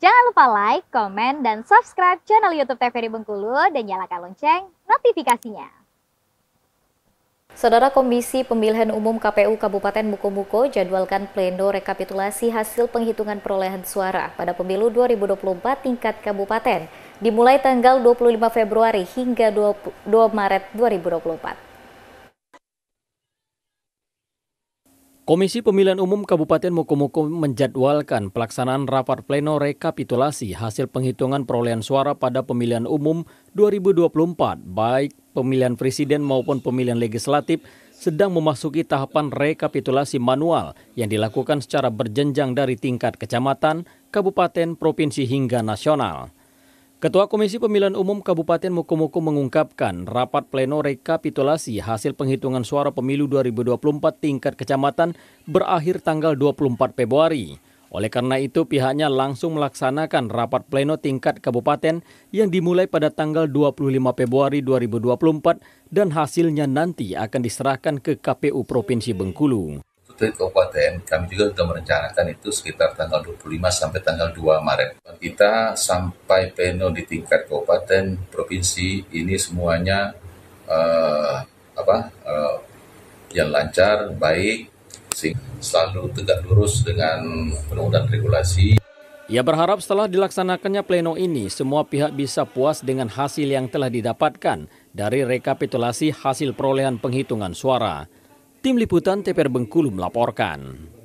Jangan lupa like, komen, dan subscribe channel YouTube TVRI Bengkulu dan nyalakan lonceng notifikasinya. Saudara Komisi Pemilihan Umum KPU Kabupaten Mukomuko jadwalkan pleno rekapitulasi hasil penghitungan perolehan suara pada pemilu 2024 tingkat kabupaten dimulai tanggal 25 Februari hingga 2 Maret 2024. Komisi Pemilihan Umum Kabupaten Mokomoko menjadwalkan pelaksanaan rapat pleno rekapitulasi hasil penghitungan perolehan suara pada pemilihan umum 2024, baik pemilihan presiden maupun pemilihan legislatif, sedang memasuki tahapan rekapitulasi manual yang dilakukan secara berjenjang dari tingkat kecamatan, kabupaten, provinsi hingga nasional. Ketua Komisi Pemilihan Umum Kabupaten Mukomuko mengungkapkan rapat pleno rekapitulasi hasil penghitungan suara pemilu 2024 tingkat kecamatan berakhir tanggal 24 Februari. Oleh karena itu pihaknya langsung melaksanakan rapat pleno tingkat kabupaten yang dimulai pada tanggal 25 Februari 2024 dan hasilnya nanti akan diserahkan ke KPU Provinsi Bengkulu itu Kabupaten, kami juga sudah merencanakan itu sekitar tanggal 25 sampai tanggal 2 Maret. Kita sampai pleno di tingkat kabupaten, provinsi, ini semuanya uh, apa uh, yang lancar, baik, selalu tegak lurus dengan penundaan regulasi. Ia berharap setelah dilaksanakannya pleno ini, semua pihak bisa puas dengan hasil yang telah didapatkan dari rekapitulasi hasil perolehan penghitungan suara. Tim Liputan TPR Bengkulu melaporkan.